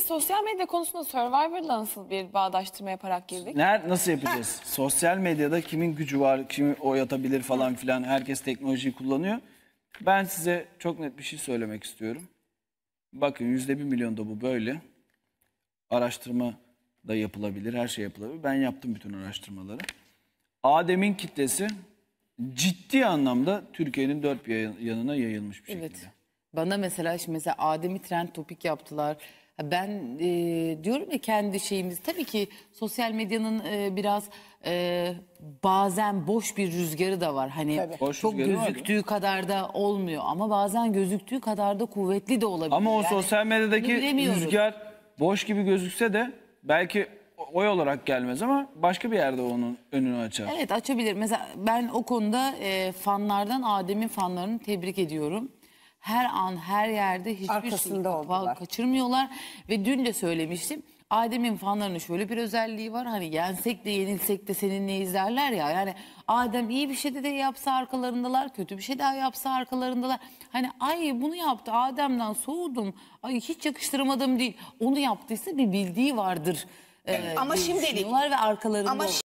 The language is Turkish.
biz sosyal medya konusunda Survivor'la nasıl bir bağdaştırma yaparak girdik? Nerede, nasıl yapacağız? sosyal medyada kimin gücü var, kimi oy atabilir falan filan herkes teknolojiyi kullanıyor. Ben size çok net bir şey söylemek istiyorum. Bakın yüzde bir milyonda bu böyle. Araştırma da yapılabilir, her şey yapılabilir. Ben yaptım bütün araştırmaları. Adem'in kitlesi ciddi anlamda Türkiye'nin dört bir yanına yayılmış bir şekilde. Bana mesela şimdi mesela Adem'i trend topik yaptılar. Ben e, diyorum ya kendi şeyimiz tabii ki sosyal medyanın e, biraz e, bazen boş bir rüzgarı da var. Hani Boş çok rüzgarı var gözüktüğü kadar da olmuyor ama bazen gözüktüğü kadar da kuvvetli de olabilir. Ama o Yani sosyal medyadaki rüzgar boş gibi gözükse de belki oy olarak gelmez ama başka bir yerde onun önünü açar. Evet açabilir. Mesela ben o konuda e, fanlardan Adem'in fanlarını tebrik ediyorum her an her yerde hiçbir Arkasında şey oldular. kaçırmıyorlar. Ve dün de söylemiştim. Adem'in fanlarının şöyle bir özelliği var. Hani yensek de yenilsek de seninle izlerler ya. Yani Adem iyi bir şey de, de yapsa arkalarındalar. Kötü bir şey daha yapsa arkalarındalar. Hani ay bunu yaptı Adem'den soğudum. Ay hiç yakıştıramadım değil. Onu yaptıysa bir bildiği vardır. Ee, ama şimdilik. Ve arkalarında ama